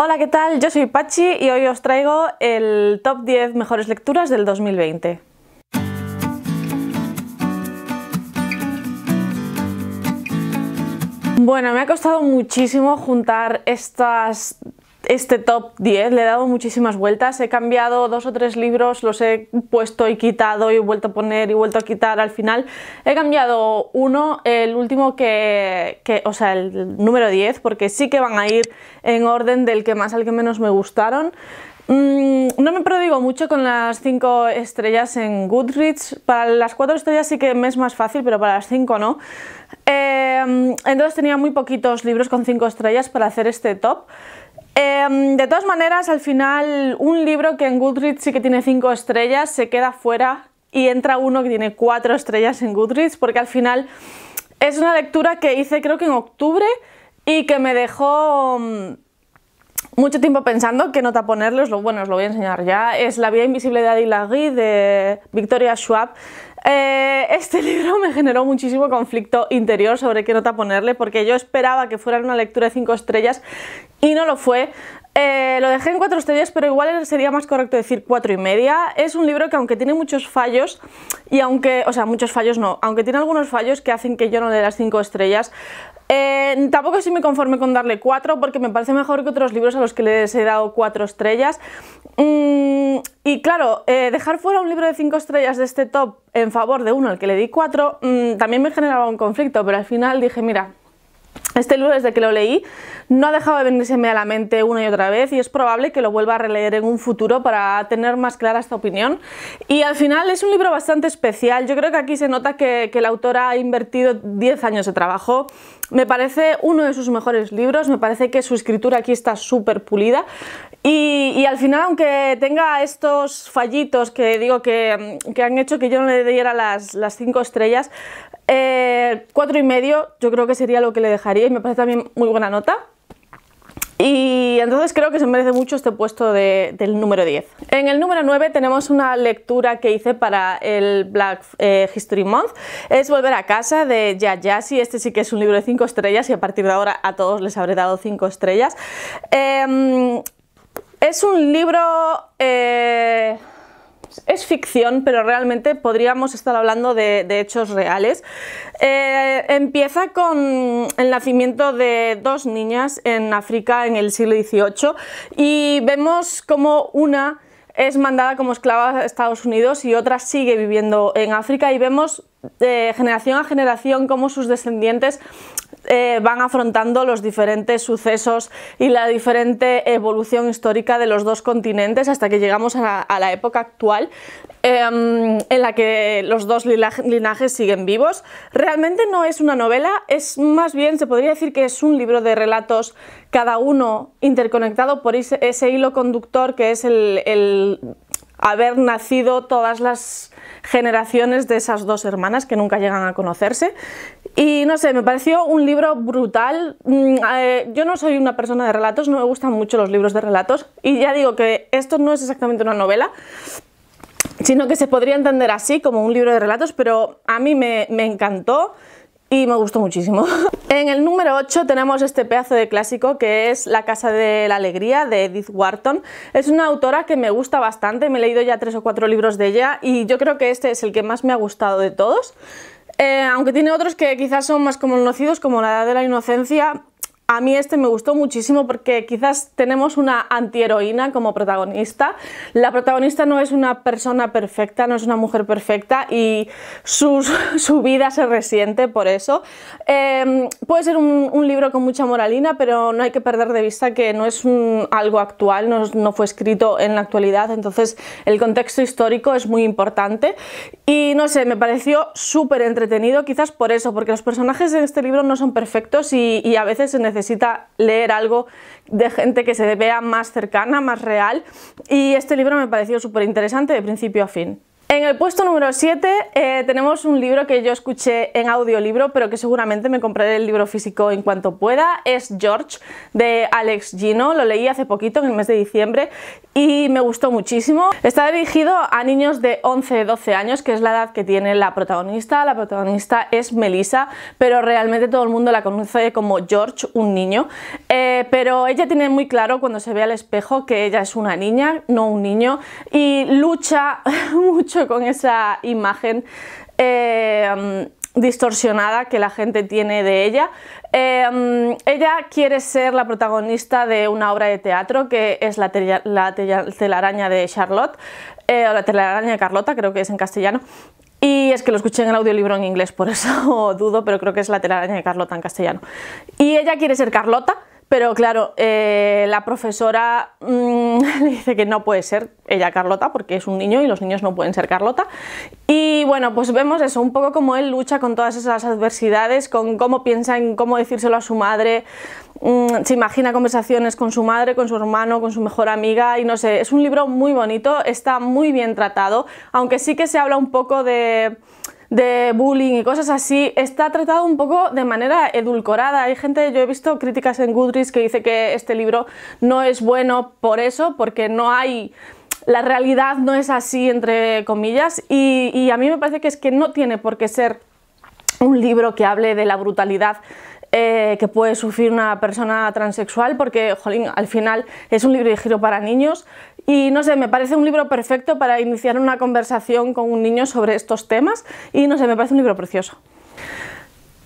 Hola, ¿qué tal? Yo soy Pachi y hoy os traigo el top 10 mejores lecturas del 2020. Bueno, me ha costado muchísimo juntar estas este top 10 le he dado muchísimas vueltas, he cambiado dos o tres libros, los he puesto y quitado y vuelto a poner y vuelto a quitar al final. He cambiado uno, el último que, o sea, el número 10, porque sí que van a ir en orden del que más al que menos me gustaron. Mm, no me prodigo mucho con las 5 estrellas en Goodreads. Para las 4 estrellas sí que me es más fácil, pero para las 5 no. Eh, entonces tenía muy poquitos libros con 5 estrellas para hacer este top. Em, de todas maneras, al final, un libro que en Goodreads sí que tiene 5 estrellas se queda fuera y entra uno que tiene 4 estrellas en Goodreads, porque al final es una lectura que hice creo que en octubre y que me dejó mm, mucho tiempo pensando que nota ponerlos. bueno, os lo voy a enseñar ya, es La vida invisible de Adi Lagui de Victoria Schwab. Eh, este libro me generó muchísimo conflicto interior sobre qué nota ponerle, porque yo esperaba que fuera una lectura de cinco estrellas y no lo fue. Eh, lo dejé en cuatro estrellas, pero igual sería más correcto decir cuatro y media. Es un libro que aunque tiene muchos fallos, y aunque, o sea, muchos fallos no, aunque tiene algunos fallos que hacen que yo no le dé las cinco estrellas, eh, tampoco sí me conforme con darle cuatro, porque me parece mejor que otros libros a los que les he dado cuatro estrellas. Mm, y claro, eh, dejar fuera un libro de cinco estrellas de este top en favor de uno al que le di cuatro, mm, también me generaba un conflicto, pero al final dije, mira, este libro, desde que lo leí, no ha dejado de venirse a la mente una y otra vez y es probable que lo vuelva a releer en un futuro para tener más clara esta opinión. Y al final es un libro bastante especial. Yo creo que aquí se nota que, que la autora ha invertido 10 años de trabajo. Me parece uno de sus mejores libros, me parece que su escritura aquí está súper pulida y, al final, aunque tenga estos fallitos que digo que, han hecho que yo no le diera las, las cinco estrellas, eh, cuatro y medio yo creo que sería lo que le dejaría y me parece también muy buena nota. Y entonces creo que se merece mucho este puesto del número 10. En el número 9 tenemos una lectura que hice para el Black eh, History Month. Es Volver a casa de Jassy Este sí que es un libro de 5 estrellas y a partir de ahora a todos les habré dado 5 estrellas. Em, es un libro... Eh, es ficción, pero realmente podríamos estar hablando de, hechos reales. Eh, empieza con el nacimiento de dos niñas en África en el siglo XVIII y vemos cómo una es mandada como esclava a Estados Unidos y otra sigue viviendo en África y vemos de eh, generación a generación cómo sus descendientes eh, van afrontando los diferentes sucesos y la diferente evolución histórica de los dos continentes hasta que llegamos a la, época actual em, en la que los dos linajes siguen vivos. Realmente no es una novela, es más bien, se podría decir que es un libro de relatos, cada uno interconectado por ese, hilo conductor que es el haber nacido todas las generaciones de esas dos hermanas que nunca llegan a conocerse. Y no sé, me pareció un libro brutal. Mm, eh, yo no soy una persona de relatos, no me gustan mucho los libros de relatos. Y ya digo que esto no es exactamente una novela, sino que se podría entender así como un libro de relatos, pero a mí me, me encantó y me gustó muchísimo. En el número 8 tenemos este pedazo de clásico que es La Casa de la Alegría de Edith Wharton. Es una autora que me gusta bastante, me he leído ya tres o cuatro libros de ella y yo creo que este es el que más me ha gustado de todos. Eh, aunque tiene otros que quizás son más conocidos como La Edad de la Inocencia, a mí este me gustó muchísimo porque quizás tenemos una antiheroína como protagonista. La protagonista no es una persona perfecta, no es una mujer perfecta y su, su vida se resiente por eso. Em, puede ser un, libro con mucha moralina, pero no hay que perder de vista que no es algo actual, no, fue escrito en la actualidad, entonces el contexto histórico es muy importante. Y no sé, me pareció súper entretenido, quizás por eso, porque los personajes de este libro no son perfectos y, y a veces se necesitan necesita leer algo de gente que se vea más cercana, más real. Y este libro me pareció súper interesante de principio a fin. En el puesto número 7 eh, tenemos un libro que yo escuché en audiolibro, pero que seguramente me compraré el libro físico en cuanto pueda. Es George de Alex Gino. Lo leí hace poquito, en el mes de diciembre, y me gustó muchísimo. Está dirigido a niños de 11-12 años, que es la edad que tiene la protagonista. La protagonista es Melissa, pero realmente todo el mundo la conoce como George, un niño. Eh, pero ella tiene muy claro cuando se ve al espejo que ella es una niña, no un niño, y lucha mucho con esa imagen em, distorsionada que la gente tiene de ella. Em, ella quiere ser la protagonista de una obra de teatro que es la, telaraña de Charlotte, eh, o la telaraña de Carlota, creo que es en castellano. Y es que lo escuché en el audiolibro en inglés, por eso dudo, pero creo que es la telaraña de Carlota en castellano. Y ella quiere ser Carlota, pero claro, eh, la profesora mm, le dice que no puede ser ella Carlota porque es un niño y los niños no pueden ser Carlota. Y bueno, pues vemos eso, un poco como él lucha con todas esas adversidades, con cómo piensa en cómo decírselo a su madre, mm, se imagina conversaciones con su madre, con su hermano, con su mejor amiga y no sé, es un libro muy bonito, está muy bien tratado, aunque sí que se habla un poco de de bullying y cosas así, está tratado un poco de manera edulcorada. Hay gente, yo he visto críticas en Goodreads que dice que este libro no es bueno por eso, porque no hay la realidad no es así, entre comillas, y, a mí me parece que es que no tiene por qué ser un libro que hable de la brutalidad eh, que puede sufrir una persona transexual, porque, jolín, al final es un libro de giro para niños y no sé, me parece un libro perfecto para iniciar una conversación con un niño sobre estos temas y no sé, me parece un libro precioso.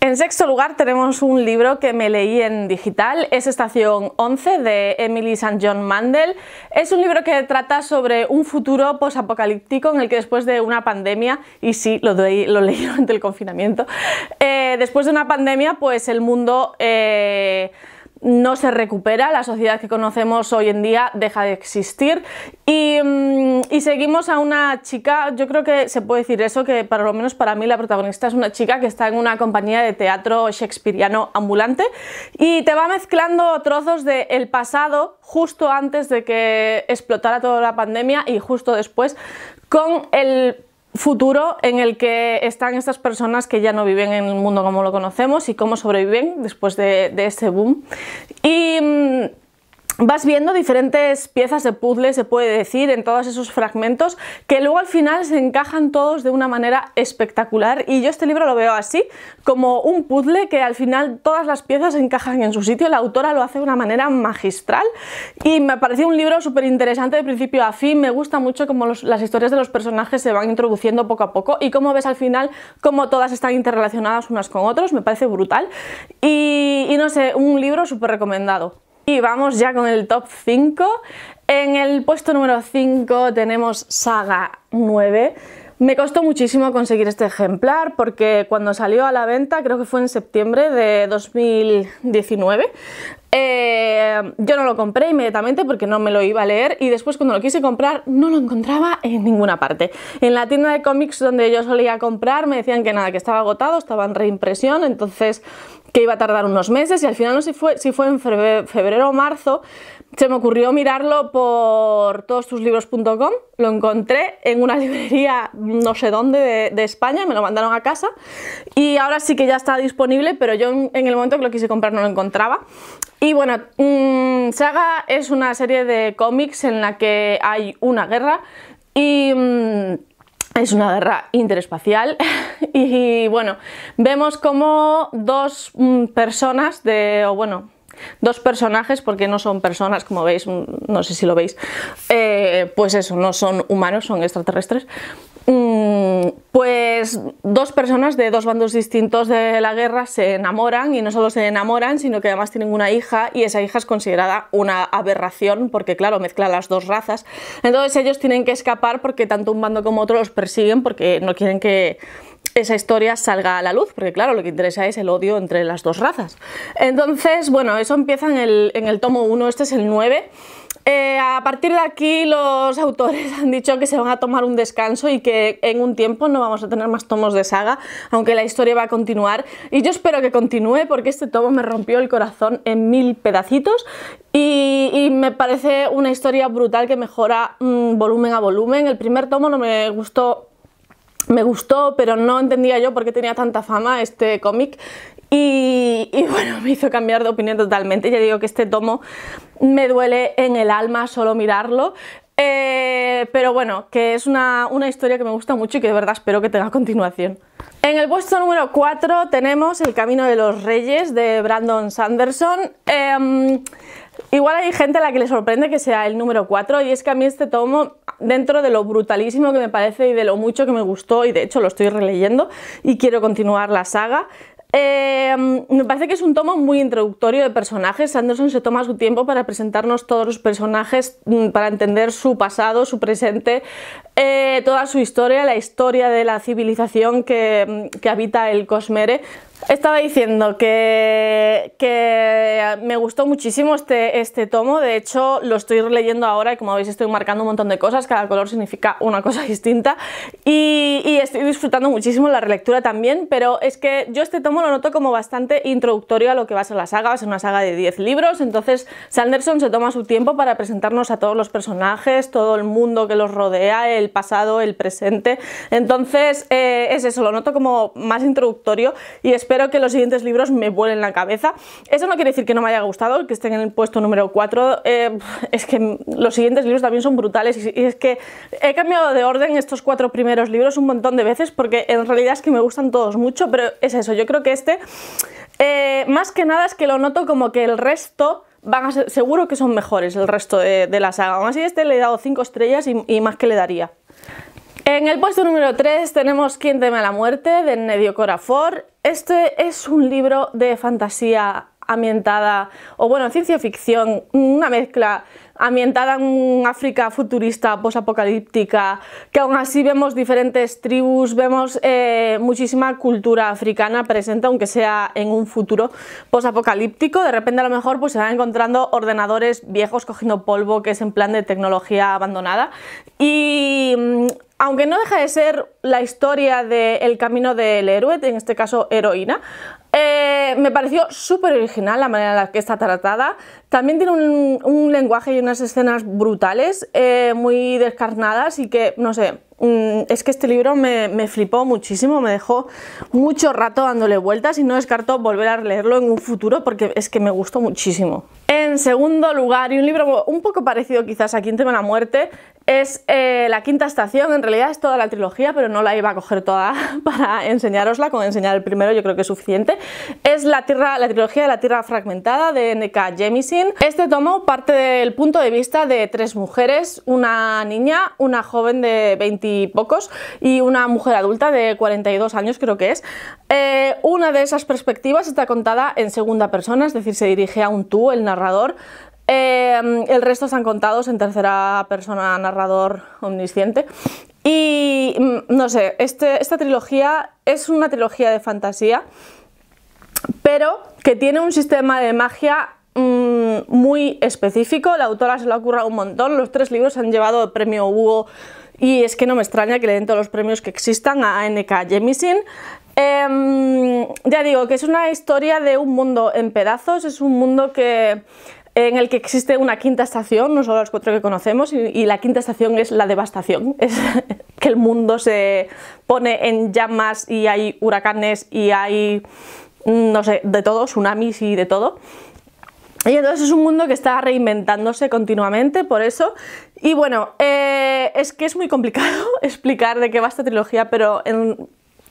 En sexto lugar tenemos un libro que me leí en digital, es Estación 11 de Emily St. John Mandel. Es un libro que trata sobre un futuro posapocalíptico en el que después de una pandemia, y sí, lo, lo leí durante el confinamiento, eh, después de una pandemia pues el mundo... Eh, no se recupera, la sociedad que conocemos hoy en día deja de existir y, mm, seguimos a una chica, yo creo que se puede decir eso, que para lo menos para mí la protagonista es una chica que está en una compañía de teatro shakespeariano ambulante y te va mezclando trozos del el pasado justo antes de que explotara toda la pandemia y justo después con el futuro en el que están estas personas que ya no viven en el mundo como lo conocemos y cómo sobreviven después de, de ese boom. Y mm, vas viendo diferentes piezas de puzzle, se puede decir, en todos esos fragmentos, que luego al final se encajan todos de una manera espectacular. Y yo este libro lo veo así, como un puzzle que al final todas las piezas encajan en su sitio, la autora lo hace de una manera magistral. Y me pareció un libro súper interesante de principio a fin, me gusta mucho cómo las historias de los personajes se van introduciendo poco a poco y cómo ves al final cómo todas están interrelacionadas unas con otras, me parece brutal. y no sé, un libro súper recomendado. Y vamos ya con el top 5. En el puesto número 5 tenemos Saga 9. Me costó muchísimo conseguir este ejemplar porque cuando salió a la venta, creo que fue en septiembre de 2019, eh, yo no lo compré inmediatamente porque no me lo iba a leer y después cuando lo quise comprar no lo encontraba en ninguna parte. En la tienda de cómics donde yo solía comprar me decían que nada, que estaba agotado, estaba en reimpresión, entonces que iba a tardar unos meses y al final no sé si fue, si fue en febrero o marzo, se me ocurrió mirarlo por todostuslibros.com, lo encontré en una librería no sé dónde de, España, me lo mandaron a casa y ahora sí que ya está disponible, pero yo en el momento que lo quise comprar no lo encontraba y bueno, mm, Saga es una serie de cómics en la que hay una guerra y... Mm, es una guerra interespacial y bueno, vemos como dos mm, personas de, o bueno, dos personajes, porque no son personas, como veis, no sé si lo veis, eh, pues eso, no son humanos, son extraterrestres, Mm, pues dos personas de dos bandos distintos de la guerra se enamoran y no solo se enamoran, sino que además tienen una hija y esa hija es considerada una aberración porque, claro, mezcla las dos razas. Entonces ellos tienen que escapar porque tanto un bando como otro los persiguen porque no quieren que esa historia salga a la luz, porque claro, lo que interesa es el odio entre las dos razas. Entonces, bueno, eso empieza en el, tomo 1, este es el 9. Eh, a partir de aquí los autores han dicho que se van a tomar un descanso y que en un tiempo no vamos a tener más tomos de saga, aunque la historia va a continuar. Y yo espero que continúe porque este tomo me rompió el corazón en mil pedacitos y, me parece una historia brutal que mejora mm, volumen a volumen. El primer tomo no me gustó me gustó, pero no entendía yo por qué tenía tanta fama este cómic y, bueno, me hizo cambiar de opinión totalmente. Ya digo que este tomo me duele en el alma solo mirarlo. Eh, pero bueno, que es una, historia que me gusta mucho y que de verdad espero que tenga continuación. En el puesto número 4 tenemos El Camino de los Reyes de Brandon Sanderson. Em, igual hay gente a la que le sorprende que sea el número 4 y es que a mí este tomo, dentro de lo brutalísimo que me parece y de lo mucho que me gustó y de hecho lo estoy releyendo y quiero continuar la saga, Em, me parece que es un tomo muy introductorio de personajes. Sanderson se toma su tiempo para presentarnos todos los personajes, mm, para entender su pasado, su presente, eh, toda su historia, la historia de la civilización que, mm, que habita el Cosmere. Estaba diciendo que, me gustó muchísimo este, este, tomo, de hecho lo estoy releyendo ahora y como veis estoy marcando un montón de cosas, cada color significa una cosa distinta y, estoy disfrutando muchísimo la relectura también, pero es que yo este tomo lo noto como bastante introductorio a lo que va a ser la saga, va a ser una saga de 10 libros, entonces Sanderson se toma su tiempo para presentarnos a todos los personajes, todo el mundo que los rodea, el pasado, el presente, entonces eh, es eso, lo noto como más introductorio y espero espero que los siguientes libros me vuelen la cabeza. Eso no quiere decir que no me haya gustado, que estén en el puesto número 4. Eh, es que los siguientes libros también son brutales y, es que he cambiado de orden estos cuatro primeros libros un montón de veces porque en realidad es que me gustan todos mucho, pero es eso, yo creo que este, eh, más que nada es que lo noto como que el resto van a ser, seguro que son mejores el resto de, la saga. Aún así, este le he dado 5 estrellas y más que le daría. En el puesto número 3 tenemos Quien teme a la muerte de Nedio Corafor. Este es un libro de fantasía ambientada, o bueno, ciencia ficción, una mezcla ambientada en un África futurista, posapocalíptica, que aún así vemos diferentes tribus, vemos eh, muchísima cultura africana presente, aunque sea en un futuro posapocalíptico. De repente a lo mejor pues, se van encontrando ordenadores viejos cogiendo polvo, que es en plan de tecnología abandonada. Y mm, aunque no deja de ser la historia del camino del héroe, en este caso heroína, eh, me pareció súper original la manera en la que está tratada. También tiene un, lenguaje y unas escenas brutales, eh, muy descarnadas y que, no sé, Mm, es que este libro me, flipó muchísimo, me dejó mucho rato dándole vueltas y no descarto volver a leerlo en un futuro porque es que me gustó muchísimo. En segundo lugar, y un libro un poco parecido quizás a Quien teme la muerte, es eh, La quinta estación, en realidad es toda la trilogía, pero no la iba a coger toda para enseñarosla, con enseñar el primero yo creo que es suficiente. Es la, tierra, la trilogía de la Tierra Fragmentada de N.K. Jemisin. Este tomo parte del punto de vista de tres mujeres, una niña, una joven de 20 pocos y una mujer adulta de 42 años creo que es. Eh, una de esas perspectivas está contada en segunda persona, es decir, se dirige a un tú, el narrador, eh, el resto están contados en tercera persona narrador omnisciente. Y mm, no sé, este, esta trilogía es una trilogía de fantasía, pero que tiene un sistema de magia mm, muy específico. La autora se lo ha currado un montón. Los tres libros han llevado el premio Hugo y es que no me extraña que le den todos los premios que existan a N.K. Jemisin. Em, ya digo que es una historia de un mundo en pedazos, es un mundo que en el que existe una quinta estación, no solo las cuatro que conocemos, y, y la quinta estación es la devastación, es que el mundo se pone en llamas y hay huracanes y hay, no sé, de todo, tsunamis y de todo. Y entonces es un mundo que está reinventándose continuamente, por eso. Y bueno, eh, es que es muy complicado explicar de qué va esta trilogía, pero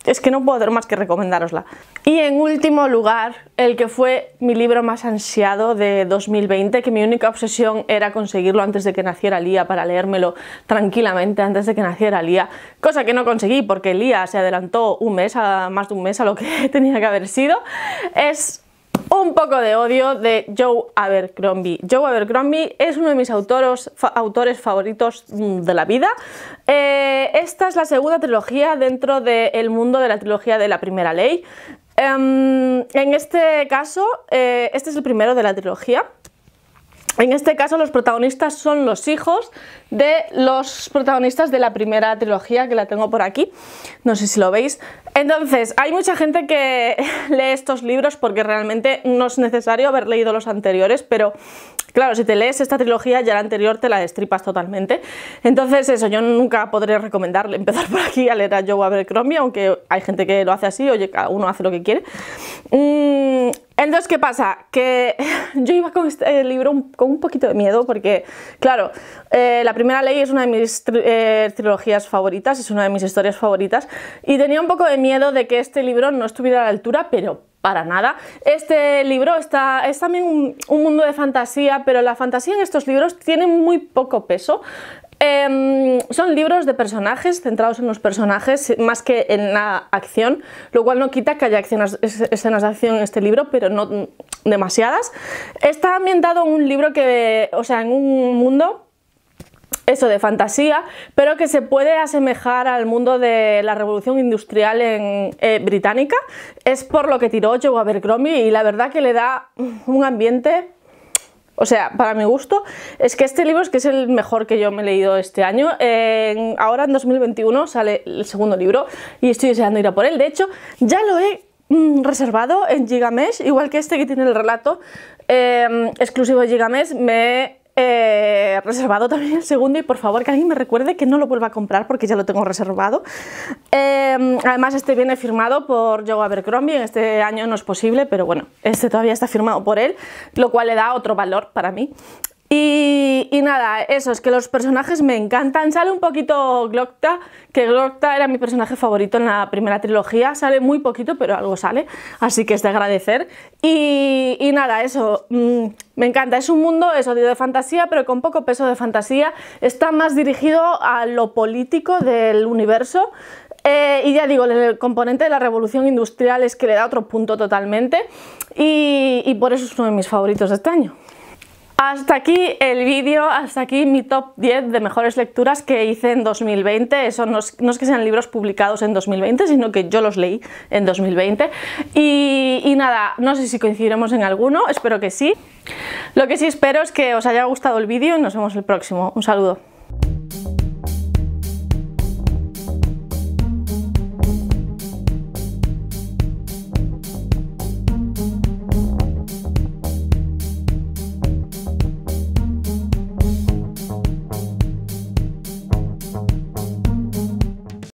es que no puedo dar más que recomendárosla. Y en último lugar, el que fue mi libro más ansiado de 2020, que mi única obsesión era conseguirlo antes de que naciera Lía, para leérmelo tranquilamente antes de que naciera Lía, cosa que no conseguí porque Lía se adelantó un mes, a, más de un mes a lo que tenía que haber sido, es un poco de odio de Joe Abercrombie. Joe Abercrombie es uno de mis autores favoritos mm, de la vida. Eh, esta es la segunda trilogía dentro del mundo de la trilogía de la primera ley. Em, en este caso, eh, este es el primero de la trilogía. En este caso los protagonistas son los hijos de los protagonistas de la primera trilogía, que la tengo por aquí, no sé si lo veis. Entonces, hay mucha gente que lee estos libros porque realmente no es necesario haber leído los anteriores, pero Claro, si te lees esta trilogía, ya la anterior te la destripas totalmente. Entonces, eso, yo nunca podré recomendarle empezar por aquí a leer a Joe Abercrombie, aunque hay gente que lo hace así, oye, cada uno hace lo que quiere. Mm, entonces, ¿qué pasa? Que yo iba con este libro con un poquito de miedo porque, claro, eh, la primera ley es una de mis eh, trilogías favoritas, es una de mis historias favoritas, y tenía un poco de miedo de que este libro no estuviera a la altura, pero para nada. Este libro está, es también un, mundo de fantasía, pero la fantasía en estos libros tiene muy poco peso. Em, son libros de personajes, centrados en los personajes más que en la acción, lo cual no quita que haya escenas, escenas de acción en este libro, pero no demasiadas. Está ambientado en un libro que, o sea, en un mundo eso de fantasía, pero que se puede asemejar al mundo de la revolución industrial en, eh, británica. Es por lo que tiró Joe Abercrombie y la verdad que le da un ambiente... O sea, para mi gusto, es que este libro es que es el mejor que yo me he leído este año. ahora en 2021 sale el segundo libro y estoy deseando ir a por él. De hecho, ya lo he mm, reservado en Gigamesh, igual que este que tiene el relato em, exclusivo de Gigamesh. Me eh, reservado también el segundo y por favor que alguien me recuerde que no lo vuelva a comprar porque ya lo tengo reservado. Eh, además este viene firmado por Joe Abercrombie, este año no es posible, pero bueno, este todavía está firmado por él, lo cual le da otro valor para mí. Y, nada, eso, es que los personajes me encantan. Sale un poquito Glocta, que Glocta era mi personaje favorito en la primera trilogía. Sale muy poquito, pero algo sale, así que es de agradecer. Y, nada, eso, mm, me encanta. Es un mundo, es odio de fantasía, pero con poco peso de fantasía. Está más dirigido a lo político del universo. Eh, y ya digo, el componente de la revolución industrial es que le da otro punto totalmente. Y, y por eso es uno de mis favoritos de este año. Hasta aquí el vídeo, hasta aquí mi top 10 de mejores lecturas que hice en 2020. Eso no es, que sean libros publicados en 2020, sino que yo los leí en 2020. Y, y nada, no sé si coincidiremos en alguno, espero que sí. Lo que sí espero es que os haya gustado el vídeo y nos vemos el próximo. Un saludo.